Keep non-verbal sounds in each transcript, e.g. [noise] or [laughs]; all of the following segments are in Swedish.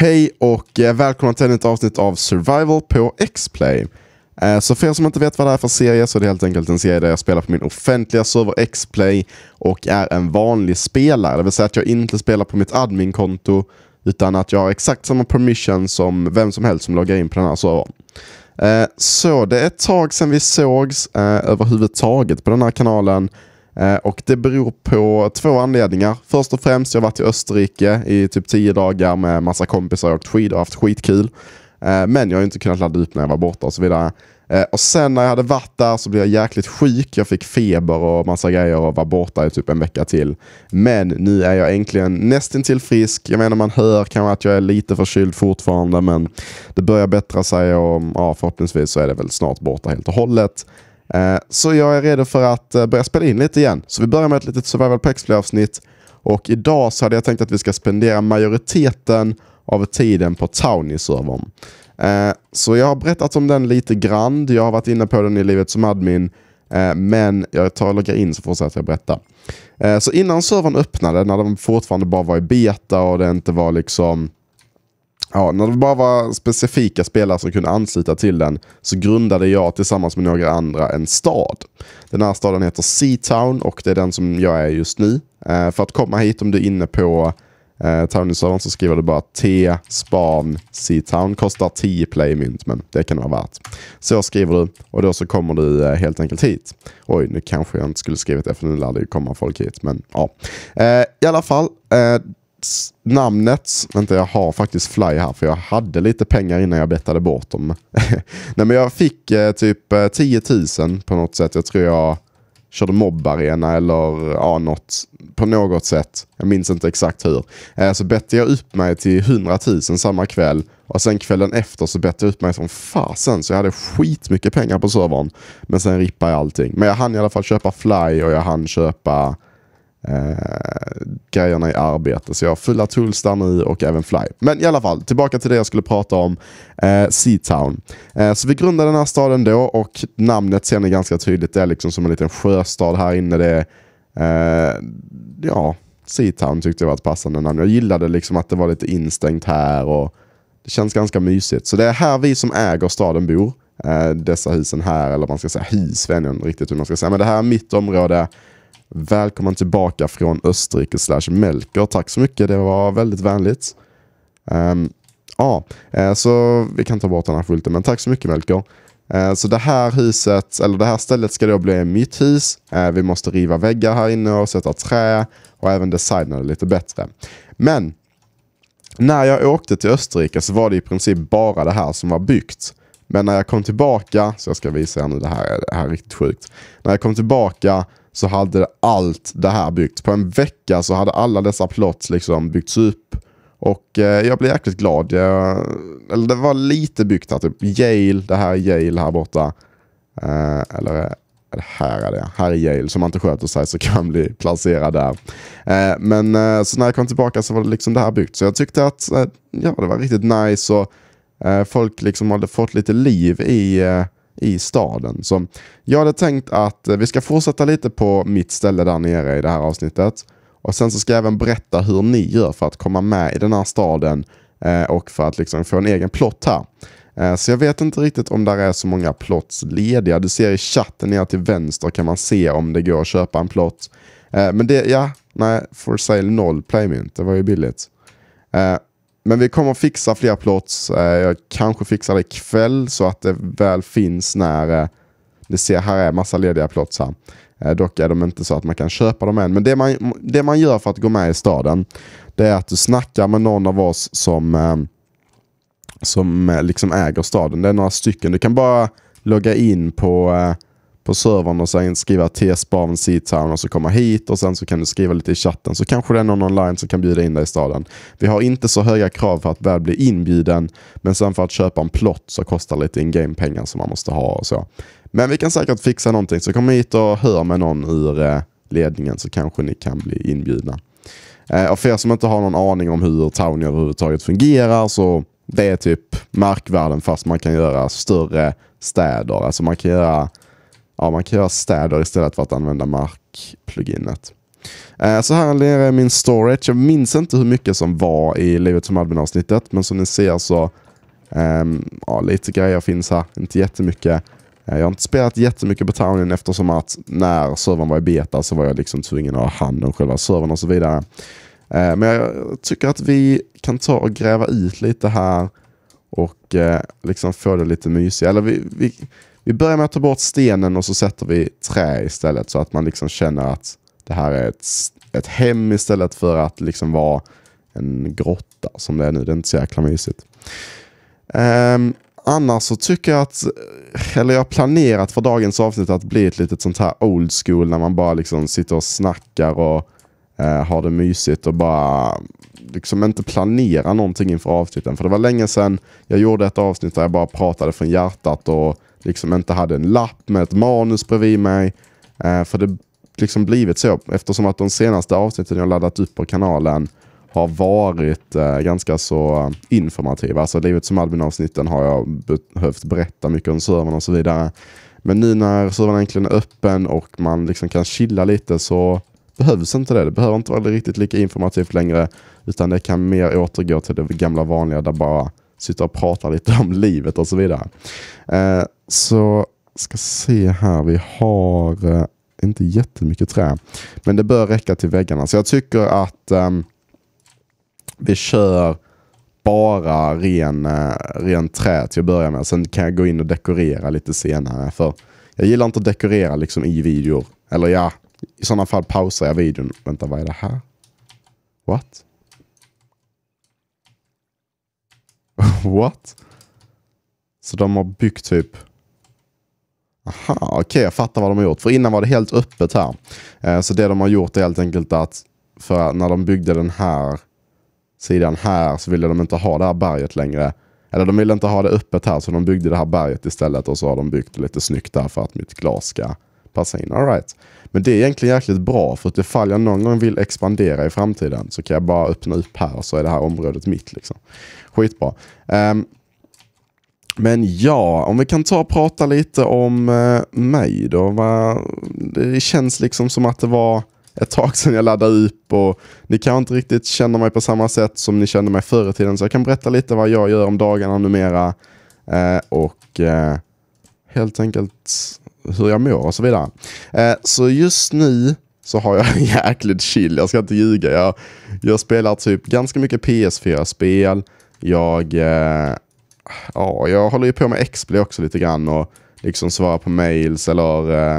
Hej och eh, välkomna till ett avsnitt av Survival på X-Play. Eh, så för er som inte vet vad det är för serie så är det helt enkelt en serie där jag spelar på min offentliga server X-Play och är en vanlig spelare. Det vill säga att jag inte spelar på mitt admin-konto utan att jag har exakt samma permission som vem som helst som loggar in på den här servern. Eh, så det är ett tag sedan vi sågs överhuvudtaget på den här kanalen Eh, och det beror på två anledningar. Först och främst, jag har varit i Österrike i typ tio dagar med massa kompisar och åkt skidor och haft skitkul. Eh, men jag har inte kunnat ladda upp när jag var borta och så vidare. Eh, och sen när jag hade varit där så blev jag jäkligt sjuk. Jag fick feber och massa grejer och var borta i typ en vecka till. Men nu är jag äntligen nästintill frisk. Jag menar man hör kanske att jag är lite förkyld fortfarande men det börjar bättra sig och ja, förhoppningsvis så är det väl snart borta helt och hållet. Eh, så jag är redo för att eh, börja spela in lite igen. Så vi börjar med ett litet survival pax avsnitt och idag så hade jag tänkt att vi ska spendera majoriteten av tiden på Townie-servern. Eh, så jag har berättat om den lite grann. Jag har varit inne på den i livet som admin. Men jag tar och loggar in så fortsätter jag berätta. Så innan servern öppnade, när den fortfarande bara var i beta och det inte var liksom Ja, när det bara var specifika spelare som kunde ansluta till den så grundade jag tillsammans med några andra en stad. Den här staden heter Seatown och det är den som jag är just nu. Eh, för att komma hit om du är inne på eh, towny så skriver du bara T span Seatown. Kostar 10 playmynt men det kan det vara värt. Så skriver du och då så kommer du eh, helt enkelt hit. Oj, nu kanske jag inte skulle skrivit det för nu lär det ju komma folk hit. Men ja, eh, i alla fall. Eh, namnet, vänta jag har faktiskt fly här för jag hade lite pengar innan jag bettade bort dem. [laughs] Nej men jag fick eh, typ eh, 10 000 på något sätt. Jag tror jag körde mobbarena eller ja, något, på något sätt. Jag minns inte exakt hur. Eh, så bettade jag upp mig till 100 000 samma kväll och sen kvällen efter så bettade jag upp mig som fasen så jag hade skitmycket pengar på servern. Men sen rippade jag allting. Men jag hann i alla fall köpa fly och jag hann köpa eh, grejerna i arbete. Så jag har fulla Tulstar nu och även Fly. Men i alla fall, tillbaka till det jag skulle prata om. Eh, Seatown. Eh, så vi grundade den här staden då och namnet ser ni ganska tydligt. Det är liksom som en liten sjöstad här inne. Det är, eh, ja, Seatown tyckte jag var ett passande namn. Jag gillade liksom att det var lite instängt här och det känns ganska mysigt. Så det är här vi som äger staden bor. Eh, dessa husen här, eller man ska säga hus, vet inte riktigt hur man ska säga. Men det här är mitt område. Välkommen tillbaka från Österrike slash Melker. Tack så mycket, det var väldigt vänligt. Um, ja, eh, så vi kan ta bort den här skylten, men tack så mycket Melker. Eh, så det här huset, eller det här stället ska då bli mitt hus. Eh, vi måste riva väggar här inne och sätta trä och även designa det lite bättre. Men när jag åkte till Österrike så var det i princip bara det här som var byggt. Men när jag kom tillbaka, så jag ska visa er nu, det här, det här är riktigt sjukt. När jag kom tillbaka så hade allt det här byggts. På en vecka så hade alla dessa plots liksom byggts upp. Och eh, jag blev jäkligt glad. Jag, eller det var lite byggt här, typ Yale, det här är Yale här borta. Eh, eller eller eh, här är det, här är Yale. Som man inte sköter sig så [laughs] kan man bli placerad där. Eh, men eh, så när jag kom tillbaka så var det liksom det här byggt. Så jag tyckte att ja, det var riktigt nice och folk liksom hade fått lite liv i i staden. Så jag hade tänkt att eh, vi ska fortsätta lite på mitt ställe där nere i det här avsnittet. Och sen så ska jag även berätta hur ni gör för att komma med i den här staden eh, och för att liksom få en egen plott här. Eh, så jag vet inte riktigt om där är så många plots lediga. Du ser i chatten nere till vänster kan man se om det går att köpa en plott. men det, ja, nej, for sale noll playmint. Det var ju billigt. Men vi kommer fixa fler plots. Eh, jag kanske fixar det ikväll så att det väl finns när eh, ni ser här är massa lediga plots här. Eh, dock är de inte så att man kan köpa dem än. Men det man, det man gör för att gå med i staden det är att du snackar med någon av oss som, som liksom äger staden. Det är några stycken. Du kan bara logga in på på servern och sen skriva T-spaven C-town och så komma hit och sen så kan du skriva lite i chatten så kanske det är någon online som kan bjuda in dig i staden. Vi har inte så höga krav för att väl bli inbjuden men sen för att köpa en plott så kostar lite in-game pengar som man måste ha och så. Men vi kan säkert fixa någonting så kom hit och hör med någon ur eh, ledningen så kanske ni kan bli inbjudna. Eh, och för er som inte har någon aning om hur Towny överhuvudtaget fungerar så det är typ markvärden fast man kan göra större städer. Alltså man kan göra ja, man kan göra städer istället för att använda mark-pluginet. Eh, så här nere är min storage. Jag minns inte hur mycket som var i livet som admin-avsnittet, men som ni ser så um, ja, lite grejer finns här. Inte jättemycket. Eh, jag har inte spelat jättemycket på Townin eftersom att när servern var i beta så var jag liksom tvungen att ha hand om själva servern och så vidare. Eh, men jag tycker att vi kan ta och gräva ut lite här och liksom få det lite mysigare. Eller vi, vi, vi börjar med att ta bort stenen och så sätter vi trä istället så att man liksom känner att det här är ett, ett hem istället för att liksom vara en grotta som det är nu. Det är inte så jäkla mysigt. Um, annars så tycker jag att, eller jag har planerat för dagens avsnitt att bli ett litet sånt här old school när man bara liksom sitter och snackar och eh, har det mysigt och bara liksom inte planera någonting inför avsnitten. För det var länge sedan jag gjorde ett avsnitt där jag bara pratade från hjärtat och liksom inte hade en lapp med ett manus bredvid mig. Eh, för det liksom blivit så eftersom att de senaste avsnitten jag laddat upp på kanalen har varit eh, ganska så eh, informativa. Alltså Livet som Albin-avsnitten har jag behövt berätta mycket om servern och så vidare. Men nu när servern äntligen är öppen och man liksom kan chilla lite så behövs inte det. Det behöver inte vara riktigt lika informativt längre utan det kan mer återgå till det gamla vanliga där bara sitta och prata lite om livet och så vidare. Eh, så ska se här, vi har eh, inte jättemycket trä, men det bör räcka till väggarna. Så jag tycker att ehm, vi kör bara ren, eh, ren trä till att börja med. Sen kan jag gå in och dekorera lite senare. För jag gillar inte att dekorera liksom i videor. Eller ja, i sådana fall pausar jag videon. Vänta, vad är det här? What? [laughs] What? Så de har byggt typ... Aha, okej, okay, jag fattar vad de har gjort. För innan var det helt öppet här. Eh, så det de har gjort är helt enkelt att för när de byggde den här sidan här så ville de inte ha det här berget längre. Eller de ville inte ha det öppet här så de byggde det här berget istället och så har de byggt lite snyggt där för att mitt glas ska passa in. All right. Men det är egentligen jäkligt bra för att ifall jag någon gång vill expandera i framtiden så kan jag bara öppna upp här så är det här området mitt. Liksom. Skitbra. Um, men ja, om vi kan ta och prata lite om uh, mig då. Va? Det känns liksom som att det var ett tag sedan jag laddade upp och ni kan inte riktigt känna mig på samma sätt som ni kände mig förr i tiden. Så jag kan berätta lite vad jag gör om dagarna numera. Uh, och uh, helt enkelt hur jag mår och så vidare. Eh, så just nu så har jag [laughs] jäkligt chill, jag ska inte ljuga. Jag, jag spelar typ ganska mycket PS4-spel. Jag, eh, ja, jag håller ju på med Xplay också lite grann och liksom svarar på mails eller eh,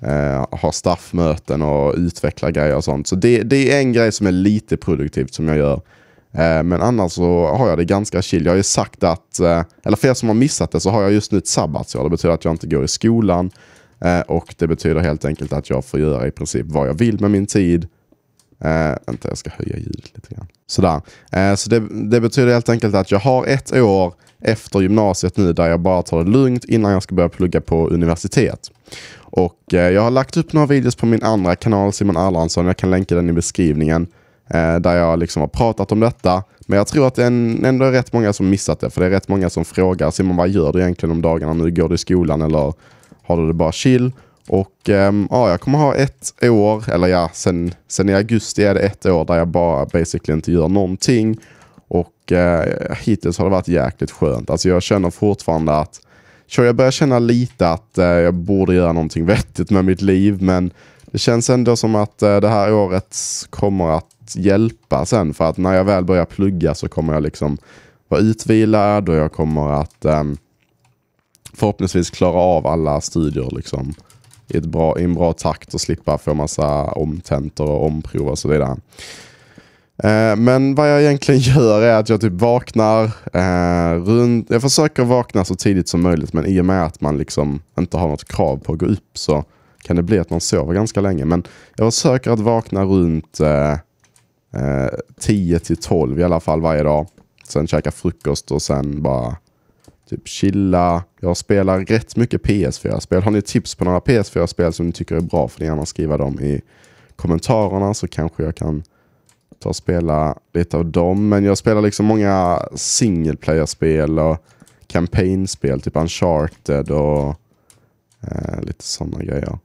eh, har staffmöten och utvecklar grejer och sånt. Så det, det, är en grej som är lite produktivt som jag gör. Eh, men annars så har jag det ganska chill. Jag har ju sagt att, eh, eller för er som har missat det så har jag just nu ett sabbatsår. Det betyder att jag inte går i skolan eh, och det betyder helt enkelt att jag får göra i princip vad jag vill med min tid. Uh, vänta, jag ska höja ljudet lite grann. Sådär. Uh, så det, det, betyder helt enkelt att jag har ett år efter gymnasiet nu där jag bara tar det lugnt innan jag ska börja plugga på universitet. Och uh, jag har lagt upp några videos på min andra kanal, Simon Erlandsson. Jag kan länka den i beskrivningen. Eh, där jag liksom har pratat om detta. Men jag tror att det är ändå är rätt många som missat det. För det är rätt många som frågar Simon vad gör du egentligen om dagarna nu? Går du i skolan eller har du det bara chill? Och äm, ehm, ja, jag kommer ha ett år, eller ja, sen, sen i augusti är det ett år där jag bara basically inte gör någonting. Och eh, hittills har det varit jäkligt skönt. Alltså jag känner fortfarande att, så jag börjar känna lite att eh, jag borde göra någonting [laughs] vettigt med mitt liv, men det känns ändå som att eh, det här året kommer att hjälpa sen. För att när jag väl börjar plugga så kommer jag liksom vara utvilad och jag kommer att um, förhoppningsvis klara av alla studier liksom, i, bra, i en bra takt och slippa få massa omtentor och omprov och så vidare. Eh, men vad jag egentligen [laughs] gör är att jag typ vaknar eh, runt, jag försöker vakna så tidigt som möjligt men i och med att man liksom inte har något krav på att gå upp så kan det bli att man sover ganska länge. Men jag försöker att vakna runt eh, 10 eh, till 12 i alla fall varje dag. Sen käka frukost och sen bara typ chilla. Jag spelar rätt mycket PS4-spel. Har ni tips på några PS4-spel som ni tycker är bra får ni gärna skriva dem i kommentarerna så kanske jag kan ta och spela lite av dem. Men jag spelar liksom många single player-spel och campaign-spel, typ Uncharted och eh, lite sådana grejer.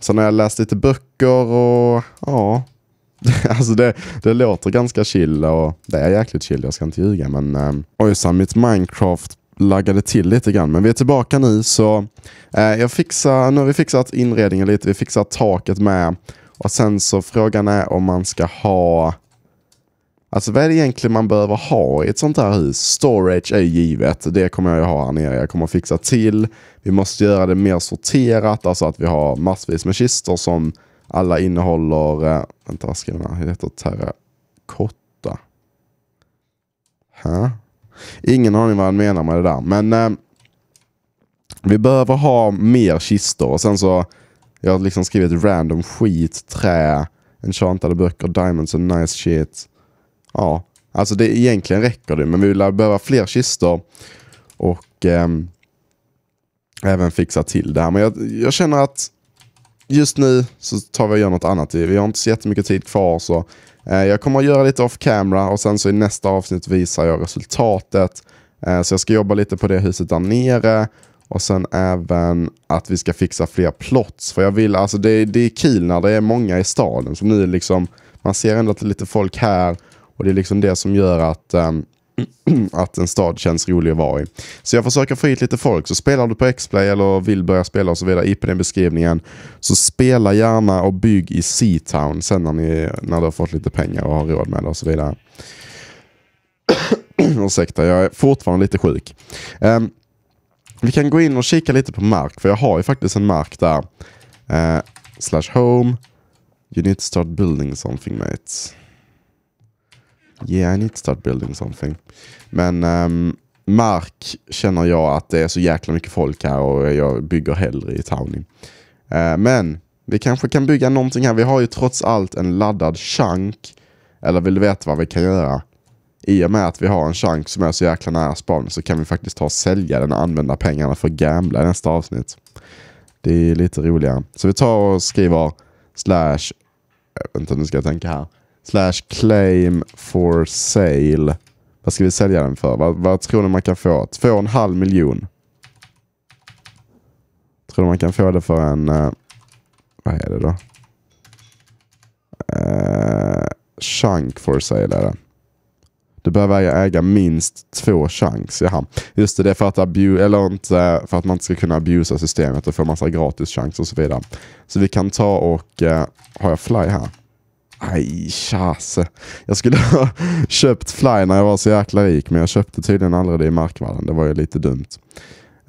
Sen har jag läst lite böcker och ja, [laughs] alltså det, det låter ganska chill och det är jäkligt chill, jag ska inte ljuga. Men um, oj, mitt Minecraft laggade till lite grann. Men vi är tillbaka nu så eh, jag fixar, nu har vi fixat inredningen lite, vi fixar taket med. Och sen så frågan är om man ska ha Alltså vad är det egentligen man behöver ha i ett sånt här hus? Storage är givet. Det kommer jag ju ha här nere. Jag kommer fixa till. Vi måste göra det mer sorterat. Alltså att vi har massvis med kistor som alla innehåller, äh, vänta vad ska den här, heter terrakotta. Huh? Ingen aning vad han menar med det där. Men äh, vi behöver ha mer kistor och sen så, jag har liksom skrivit random skit, trä, enchantade böcker, diamonds and nice shit. Ja, alltså det egentligen räcker det, men vi vill behöva fler kistor. Och eh, även fixa till det här. Men jag, jag känner att just nu så tar vi och gör något annat. Vi har inte så jättemycket tid kvar. Så eh, jag kommer att göra lite off camera och sen så i nästa avsnitt visar jag resultatet. Eh, så jag ska jobba lite på det huset där nere. Och sen även att vi ska fixa fler plots. För jag vill, alltså det, det är kul när det är många i staden. Så nu liksom, man ser ändå att det är lite folk här. Och det är liksom det som gör att um, [clears throat] att en stad känns rolig att vara i. Så jag försöker få hit lite folk. Så spelar du på X-play eller vill börja spela och så vidare, i den beskrivningen. Så spela gärna och bygg i C-town sen när, ni, när du har fått lite pengar och har råd med det och så vidare. [clears throat] Ursäkta, jag är fortfarande lite sjuk. Um, vi kan gå in och kika lite på mark, för jag har ju faktiskt en mark där. Uh, slash home. You need to start building something mates yeah I need to start building something. Men um, mark känner jag att det är så jäkla mycket folk här och jag bygger hellre i Towning. Uh, eh, men vi kanske kan bygga någonting här. Vi har ju trots allt en laddad chunk. Eller vill du veta vad vi kan göra? I och med att vi har en chunk som är så jäkla nära spawn så kan vi faktiskt ta och sälja den och använda pengarna för att gambla i nästa avsnitt. Det är lite roligare. Så vi tar och skriver slash... Eh, vänta, nu ska jag tänka här slash claim for sale. Vad ska vi sälja den för? Vad, vad tror ni man kan få? Två och en halv miljon. Tror du man kan få det för en... Uh, vad är det då? Uh, chunk for sale är det. Du behöver äga minst två chunks. Jaha. Just det, det är för att, abu eller inte, för att man inte ska kunna abusa systemet och få massa gratis chunks och så vidare. Så vi kan ta och... Uh, eh, har jag fly här? Aj, chase. Jag skulle ha [laughs] köpt Fly när jag var så jäkla rik, men jag köpte tydligen aldrig det i markvallen. Det var ju lite dumt.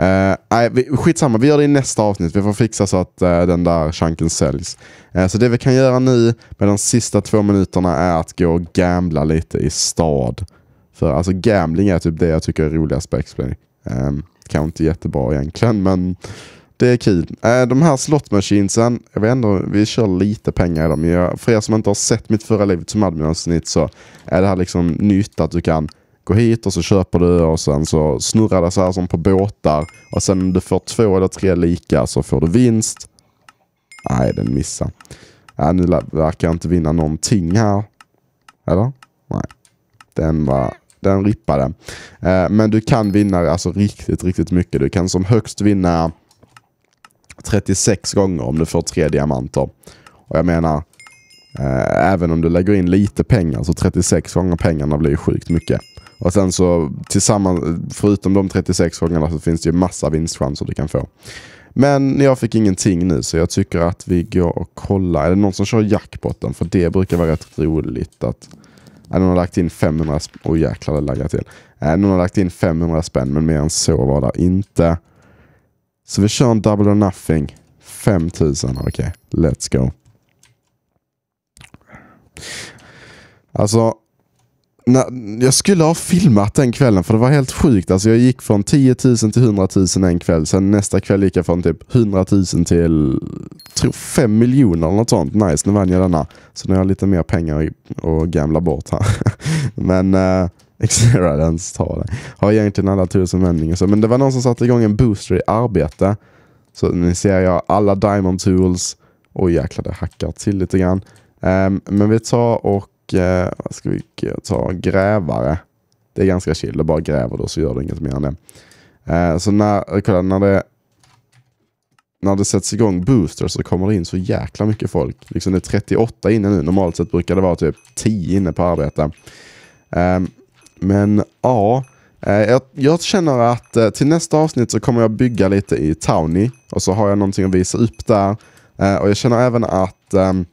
Uh, nej, vi, skitsamma, vi gör det i nästa avsnitt. Vi får fixa så att uh, den där chanken säljs. Uh, så det vi kan göra nu med de sista två minuterna är att gå och gambla lite i stad. För alltså gambling är typ det jag tycker är roligast på X-Play. Ehm, kanske inte jättebra egentligen, men det är kul. Äh, de här slot machinesen, jag vet inte, vi kör lite pengar i dem. för er som inte har sett mitt förra livet som admin-avsnitt så är det här liksom nytt att du kan gå hit och så köper du och sen så snurrar det så här som på båtar. Och sen om du får två eller tre lika så får du vinst. Nej, den missade. Äh, nu verkar jag inte vinna någonting här. Eller? Nej. Den var... Den rippade. Äh, men du kan vinna alltså riktigt, riktigt mycket. Du kan som högst vinna 36 gånger om du får tre diamanter. Och jag menar, eh, även om du lägger in lite pengar så 36 gånger pengarna blir ju sjukt mycket. Och sen så tillsammans, förutom de 36 gångerna så finns det ju massa vinstchanser du kan få. Men jag fick ingenting nu så jag tycker att vi går och kollar. Är det någon som kör jackpotten? För det brukar vara rätt roligt att... Äh, någon har lagt in 500 spänn. Oh, jäklar, det till. Äh, någon har lagt in 500 spänn men mer än så var det inte. Så vi kör en double or nothing. 5000, okej. Okay. Let's go. Alltså, när, jag skulle ha filmat den kvällen för det var helt sjukt. Alltså, jag gick från 10 000 till 100 000 en kväll. Sen nästa kväll gick jag från typ 100 000 till tror 5 miljoner eller något sånt. Nice, nu vann jag denna. Så nu har jag lite mer pengar att gamla bort här. [laughs] Men... Eh, Exceradance-talen. Har egentligen alla tusen vändningar. Så. Men det var någon som satte igång en booster i arbete. Så nu ser jag alla Diamond Tools. Oj jäklar, det hackar till lite grann. Um, men vi tar och uh, vad ska vi ta? Grävare. Det är ganska chill. Det bara gräver då så gör det inget mer än det. Uh, så när, kolla, när det när det sätts igång booster så kommer det in så jäkla mycket folk. Liksom det är 38 inne nu. Normalt sett brukar det vara typ 10 inne på arbete. Um, men ja, eh, jag, jag, känner att eh, till nästa avsnitt så kommer jag bygga lite i Towny. Och så har jag någonting att visa upp där. Eh, och jag känner även att ehm,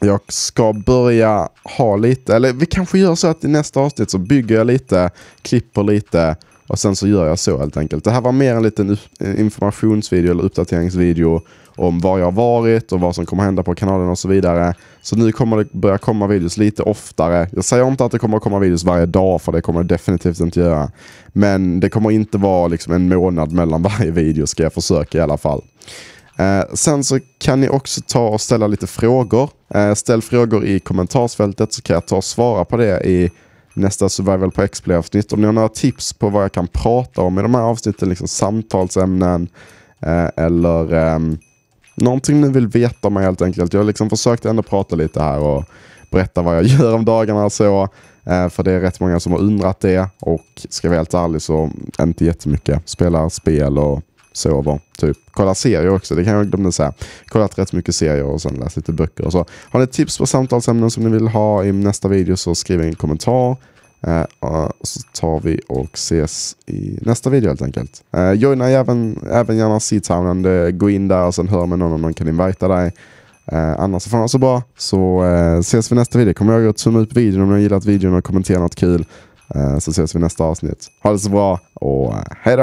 jag ska börja ha lite, eller vi kanske gör så att i nästa avsnitt så bygger jag lite, klipper lite och sen så gör jag så helt enkelt. Det här var mer en liten informationsvideo eller uppdateringsvideo om var jag har varit och vad som kommer hända på kanalen och så vidare. Så nu kommer det börja komma videos lite oftare. Jag säger inte att det kommer komma videos varje dag, för det kommer det definitivt inte göra. Men det kommer inte vara liksom en månad mellan [laughs] varje video, ska jag försöka i alla fall. Eh, sen så kan ni också ta och ställa lite frågor. Eh, ställ frågor i kommentarsfältet så kan jag ta och svara på det i nästa Survival på XP-avsnitt. Om ni har några tips på vad jag kan prata om i de här avsnitten, liksom samtalsämnen eh, eller ehm, någonting ni vill veta om mig helt enkelt. Jag har liksom försökt ändå prata lite här och berätta vad jag [laughs] gör om dagarna. Så, eh, för det är rätt många som har undrat det och ska jag vara helt ärlig så inte jättemycket. Spelar spel och sover. Typ. Kolla serier också, det kan jag glömma säga. Kollat rätt mycket serier och sen läst lite böcker. Och så. Har ni tips på samtalsämnen som ni vill ha i nästa video så skriv en kommentar. Eh, och så tar vi och ses i nästa video helt enkelt. Eh, joina även, även gärna Seatownen. Gå in där och sen hör med någon om någon kan invita dig. Eh, annars får ni ha så bra, så ses vi i nästa video. Kom ihåg att tumma upp videon om ni har gillat videon och kommentera något kul. så ses vi i nästa avsnitt. Ha det så bra och hejdå!